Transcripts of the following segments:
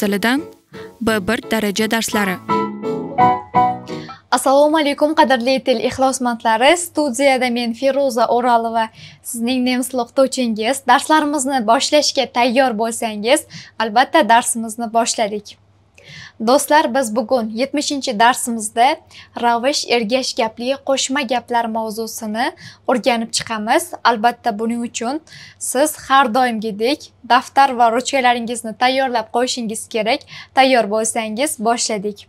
tilidan b bir daraja darslari assalomu alaykum qadrli til ixlosmandlari studiyada men feruza o'rolova sizning nemis tili o'qituvchingiz darslarimizni boshlashga tayyor bo'lsangiz albatta darsimizni boshladik do'stlar biz bugun 70 darsimizda ravish ergash gapli qo'shma gaplar mavzusini o'rganib chiqamiz albatta buning uchun siz har doimgidek daftar va ruchkalaringizni tayyorlab qo'yishingiz kerak tayyor bo'lsangiz boshladik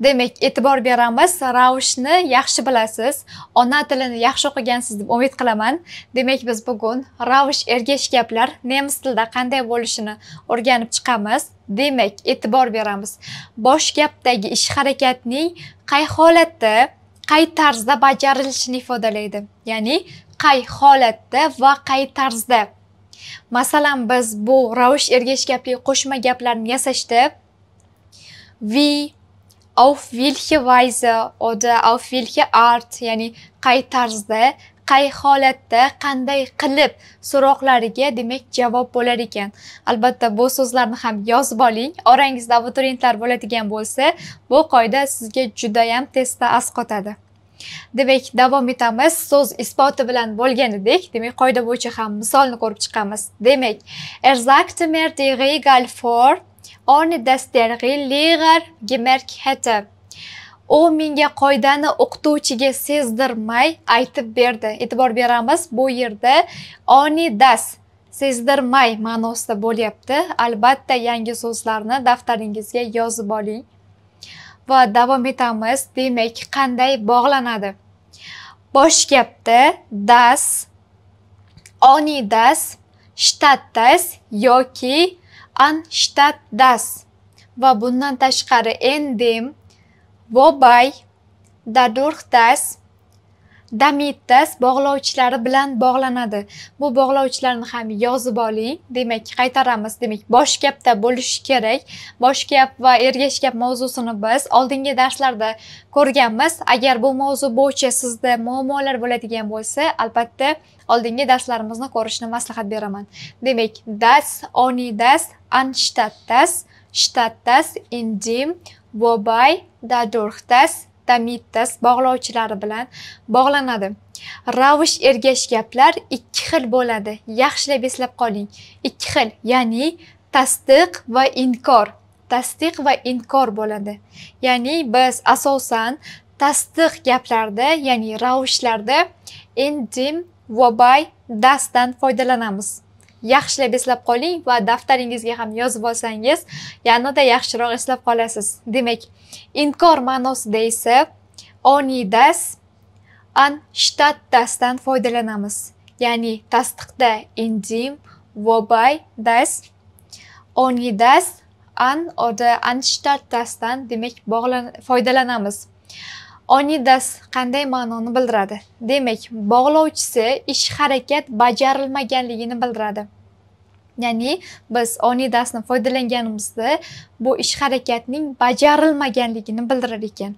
demak e'tibor beramiz ravishni yaxshi bilasiz ona tilini yaxshi o'qigansiz deb umid qilaman demak biz bugun ravish ergash gaplar nemis tilida qanday bo'lishini o'rganib chiqamiz demak e'tibor beramiz bosh gapdagi ish harakatning qay holatda qay tarzda bajarilishini ifodalaydi ya'ni qay holatda va qay tarzda masalan biz bu ravish ergash gapli qo'shma gaplarni yasashda we auf welche Weise oder auf welche Art, ya'ni qay tarzda, qay holatda, qanday qilib so'roqlariga demak javob bo'lar ekan. Albatta, bu so'zlarni ham yozib oling. Orangizda abituriyentlar bo'ladigan bo'lsa, bu qoida sizga juda ham testda asqotadi. Demak, davom etamiz. So'z isboti bilan bo'lganidek, demak, qoida bo'yicha ham misolni ko'rib chiqamiz. Demak, er mer de die Regel Orni dass der Lehrer gemerkt u menga qoidani o'qituvchiga sezdirmay aytib berdi e'tibor beramiz bu yerda oni das sezdirmay ma'nosida bo'lyapti albatta yangi so'zlarni daftaringizga yozib oling va davom etamiz demak qanday bog'lanadi bosh gapda das oni das shtatdas yoki anstatt das va bundan tashqari endem dem wobei dadurch das damit das bog'lovchilari bilan bog'lanadi bu bog'lovchilarni ham yozib oling demak qaytaramiz demak bosh gapda bo'lishi kerak bosh gap va ergash gap mavzusini biz oldingi darslarda ko'rganmiz agar bu mavzu bo'yicha sizda muammolar bo'ladigan bo'lsa albatta oldingi darslarimizni ko'rishni maslahat beraman demak das oni das anshtat das shtat das indim bobay dadurh das damit das bog'lovchilari bilan bog'lanadi ravish ergash gaplar ikki xil bo'ladi yaxshilab eslab qoling ikki xil ya'ni tasdiq va inkor tasdiq va inkor bo'ladi ya'ni biz asosan tasdiq gaplarda ya'ni ravishlarda indim va by dasdan foydalanamiz yaxshilab eslab qoling va daftaringizga ham yozib olsangiz yanada yaxshiroq eslab qolasiz demak inkor ma'nosida esa onidas dasdan foydalanamiz ya'ni tasdiqda indim va by das onidas an oda dasdan demak foydalanamiz onidas qanday ma'noni bildiradi demak bog'lovchisi ish harakat bajarilmaganligini bildiradi ya'ni biz onidasni foydalanganimizda bu ish harakatning bajarilmaganligini bildirar ekan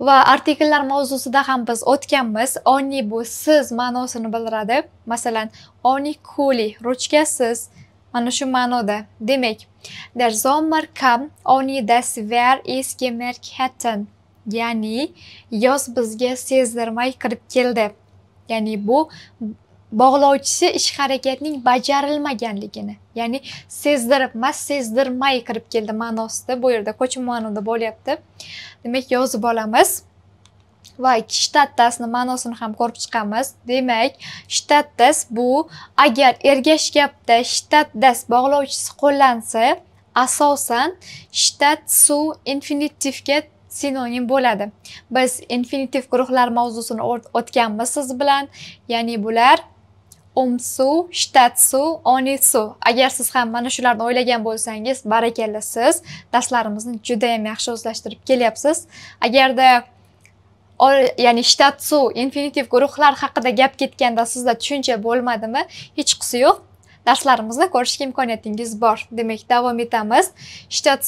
va artikllar mavzusida ham biz o'tganmiz oni bu siz ma'nosini bildiradi masalan oni kuli ruchkasiz mana shu ma'noda demak der zommer kam oni das wer is hatten ya'ni yoz bizga sezdirmay kirib keldi ya'ni bu bog'lovchisi ish harakatning bajarilmaganligini ya'ni sezdirib emas sezdirmay kirib keldi ma'nosida bu yerda ko'chma ma'noda bo'lyapti demak yozib olamiz va shtattasni ma'nosini ham ko'rib chiqamiz demak shtattas bu agar ergash gapda shtattas bog'lovchisi qo'llansa asosan shtat su infinitivga sinonim bo'ladi biz infinitiv guruhlar mavzusini o'tganmiz siz bilan ya'ni bular umsu shtatsu onitsu agar siz ham mana shularni o'ylagan bo'lsangiz barakalla siz darslarimizni judayam yaxshi o'zlashtirib kelyapsiz agarda ya'ni shtatsu infinitiv guruhlar haqida gap ketganda sizda tushuncha bo'lmadimi hech qisi yo'q darslarimizni ko'rishga imkoniyatingiz bor demak davom etamiz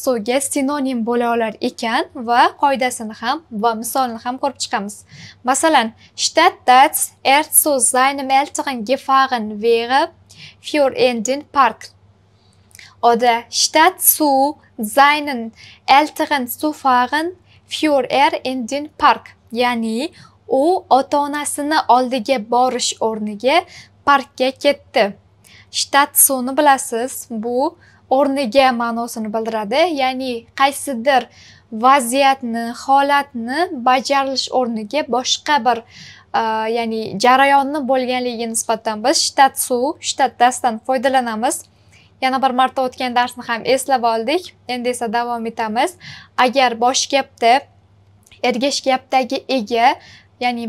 suvga sinonim bo'la olar ekan va qoidasini ham va misolini ham ko'rib chiqamiz masalan shtat dats er zu seinem älteren gefahren wäre für in den park oda shtat zu seinen älteren zu fahren für er in den park ya'ni u ota onasini oldiga borish o'rniga parkka ketdi shtatsuni bilasiz bu o'rniga ma'nosini bildiradi ya'ni qaysidir vaziyatni holatni bajarilish o'rniga boshqa bir e, ya'ni jarayonni bo'lganligiga nisbatan biz shtat suv shtat foydalanamiz yana bir marta o'tgan darsni ham eslab oldik endi esa davom etamiz agar bosh gapda ergash gapdagi ega ya'ni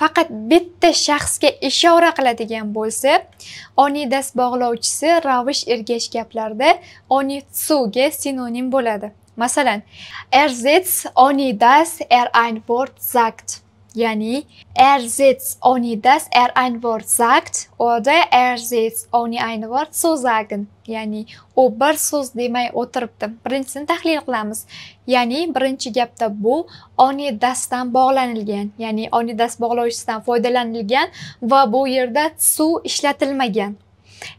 faqat bitta shaxsga ishora qiladigan bo'lsa oniy dast bog'lovchisi ravish ergash gaplarda oniy tsuga sinonim bo'ladi masalan erzets oni das er ein wort sagt Yani sitzt ohne das er ein Wort sagt oder sitzt ohne ein Wort zu sagen. Ya'ni u bir so'z demay o'tiribdi. Birinchisini tahlil qilamiz. Ya'ni birinchi gapda bu oni dasdan bog'lanilgan, ya'ni oni das bog'lovchisidan foydalanilgan va bu yerda su ishlatilmagan.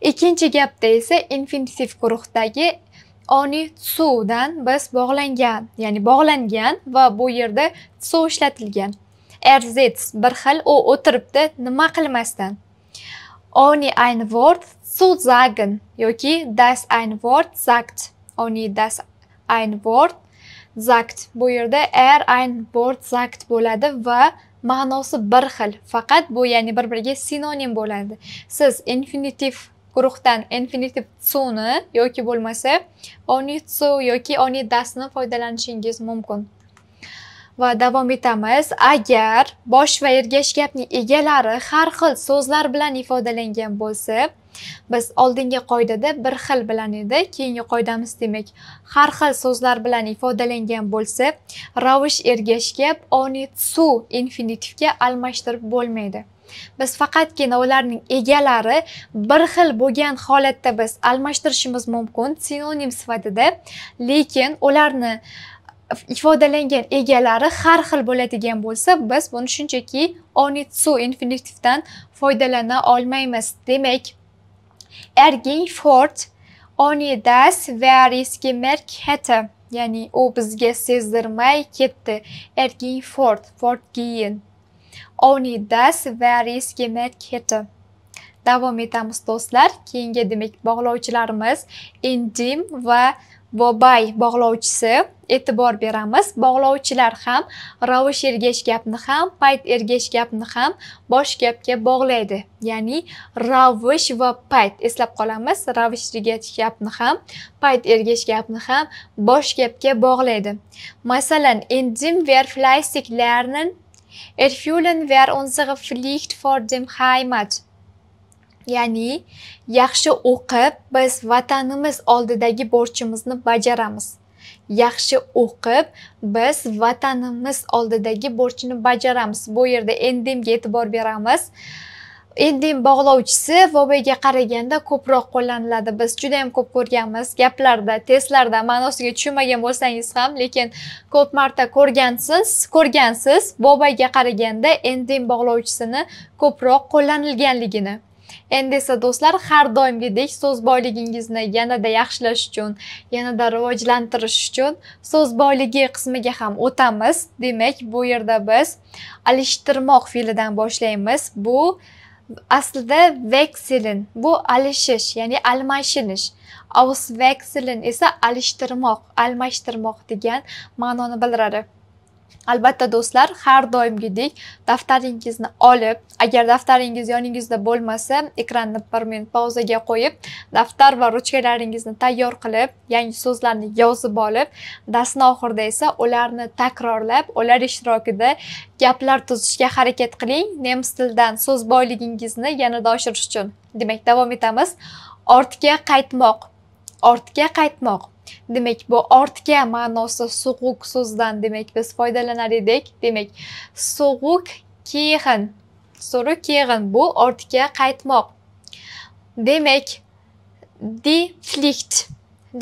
Ikkinchi gapda esa infinitiv guruhdagi oni tsudan biz bog'langan, ya'ni bog'langan va bu yerda tsu ishlatilgan. erzitz bir xil u o'tiribdi nima qilmasdan oni ein wort zu sagen yoki das ein wort sagt oni das ein wort sagt bu yerda er ein wort sagt bo'ladi va ma'nosi bir xil faqat bu ya'ni bir biriga sinonim bo'ladi siz infinitiv guruhdan infinitiv suni yoki bo'lmasa oni su yoki oni dasni foydalanishingiz mumkin va davom etamiz agar bosh va ergash gapning egalari har xil so'zlar bilan ifodalangan bo'lsa biz oldingi qoidada bir xil bilan edi keyingi qoidamiz demak har xil so'zlar bilan ifodalangan bo'lsa ravish ergash gap oni su infinitivga almashtirib bo'lmaydi biz faqatgina ularning egalari bir xil bo'lgan holatda biz almashtirishimiz mumkin sinonim sifatida lekin ularni ifodalangan egalari har xil bo'ladigan bo'lsa biz buni shunchaki onitsu infinitivdan foydalana olmaymiz demak ergin fort onidas variski heti ya'ni u bizga sezdirmay ketdi ergin fort fort keyin onidas variski heti davom etamiz do'stlar keyingi demak bog'lovchilarimiz endim va bobay bog'lovchisi e'tibor beramiz bog'lovchilar ham ravish ergash gapni ham payt ergash gapni ham bosh gapga bog'laydi ya'ni ravish va payt eslab qolamiz ravish ergash gapni ham payt ergash gapni ham bosh gapga bog'laydi masalan endim wer fleißig lernen er fühlen wer unsere pflicht vor dem heimat Ya'ni yaxshi o'qib biz vatanimiz oldidagi burchimizni bajaramiz. Yaxshi o'qib biz vatanimiz oldidagi burchni bajaramiz. Bu yerda endimga e'tibor beramiz. endim bog'lovchisi vobaga qaraganda ko'proq qo'llaniladi biz juda yam ko'p ko'rganmiz gaplarda testlarda ma'nosiga tushunmagan bo'lsangiz ham lekin ko'p marta ko'rgansiz ko'rgansiz vobaga qaraganda endim bog'lovchisini ko'proq qo'llanilganligini endi esa do'stlar har doimgidek so'z boyligingizni yanada yaxshilash uchun yanada rivojlantirish uchun so'z boyligi qismiga ham o'tamiz demak bu yerda biz alishtirmoq fe'lidan boshlaymiz bu aslida vekselin bu alishish ya'ni almashinish Auswechseln esa alishtirmoq almashtirmoq degan ma'noni bildiradi albatta do'stlar har doimgidek daftaringizni olib agar daftaringiz yoningizda bo'lmasa ekranni bir minut pauzaga qo'yib daftar va ruchkalaringizni tayyor qilib yangi so'zlarni yozib olib darsni oxirida esa ularni takrorlab ular ishtirokida gaplar tuzishga harakat qiling nemis tilidan so'z boyligingizni yanada oshirish uchun demak davom etamiz ortga qaytmoq ortga qaytmoq demak bu ortga ma'nosi suquq so'zdan demak biz foydalanar edik demak suquq keyin so'ri keyin bu ortga qaytmoq demak der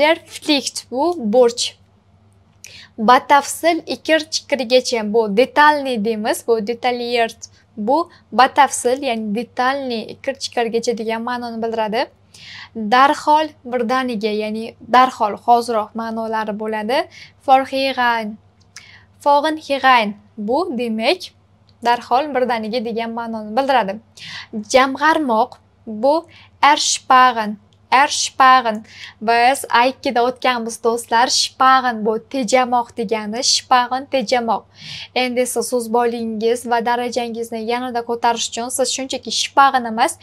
derflikt bu burch batafsil ikir chikirgacha bu detalniy deymiz bu detalyert bu batafsil ya'ni detalniy ikir chikirgacha degan ma'noni bildiradi darhol birdaniga ya'ni darhol hoziroq ma'nolari bo'ladi forhigan fog'in higayn bu demak darhol birdaniga degan ma'noni bildiradi jamg'armoq bu ershpag'in Biz shpag'in biz aykkida o'tganmiz do'stlar shpag'in bu tejamoq degani shpag'in tejamoq endi siz so'z boyligingiz va darajangizni yanada ko'tarish uchun siz shunchaki shpag'in emas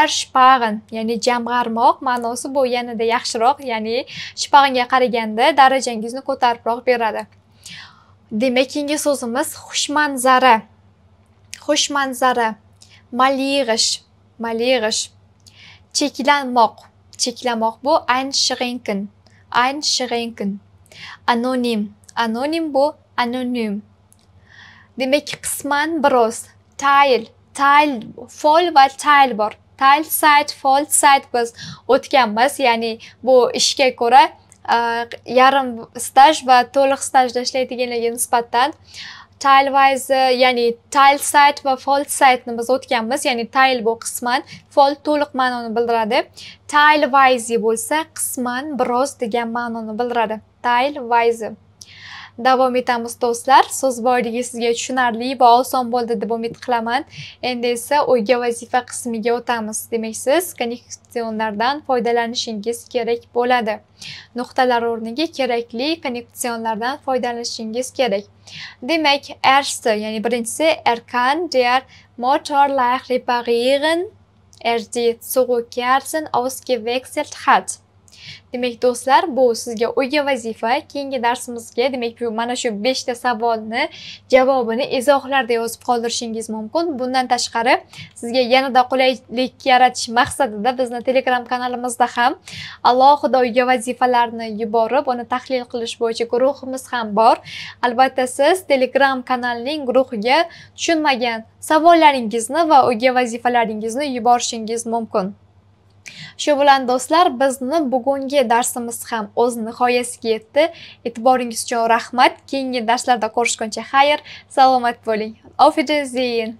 er shpag'in ya'ni jamg'armoq ma'nosi bu yanada yaxshiroq ya'ni shpag'inga qaraganda darajangizni ko'taribroq beradi demak keyingi so'zimiz xushmanzara xushmanzara malig'ish malig'ish cheklanmoq cheklamoq bu einschränken einschränken anonim anonim bu anonim demak qisman biroz tayl tayl fol va tayl bor tayl side fol side biz o'tganmiz ya'ni bu ishga ko'ra e, yarim staj va to'liq stajda ishlaydiganlarga nisbatan tilewise ya'ni tile set va fold setni biz o'tganmiz ya'ni tile bu qisman fold to'liq ma'noni bildiradi tilewise bo'lsa qisman biroz degan ma'noni bildiradi tilewise davom etamiz do'stlar so'z boyligi sizga tushunarli va oson bo'ldi deb umid qilaman endi esa uyga vazifa qismiga o'tamiz demak siz konneksionlardan foydalanishingiz kerak bo'ladi nuqtalar o'rniga kerakli konneksionlardan foydalanishingiz kerak demak ersti ya'ni birinchisi erkan der motorlar reparieren er die zurückkehren ausgewechselt hat demak do'stlar bu sizga uyga vazifa keyingi darsimizga demak bu mana shu beshta savolni javobini izohlarda yozib qoldirishingiz mumkin bundan tashqari sizga yanada qulaylik yaratish maqsadida bizni telegram kanalimizda ham alohida uyga vazifalarni yuborib uni tahlil qilish bo'yicha guruhimiz ham bor albatta siz telegram kanalining guruhiga tushunmagan savollaringizni va uyga vazifalaringizni yuborishingiz mumkin shu bilan do'stlar bizni bugungi darsimiz ham o'z nihoyasiga yetdi e'tiboringiz uchun rahmat keyingi darslarda ko'rishguncha xayr salomat bo'ling wiedersehen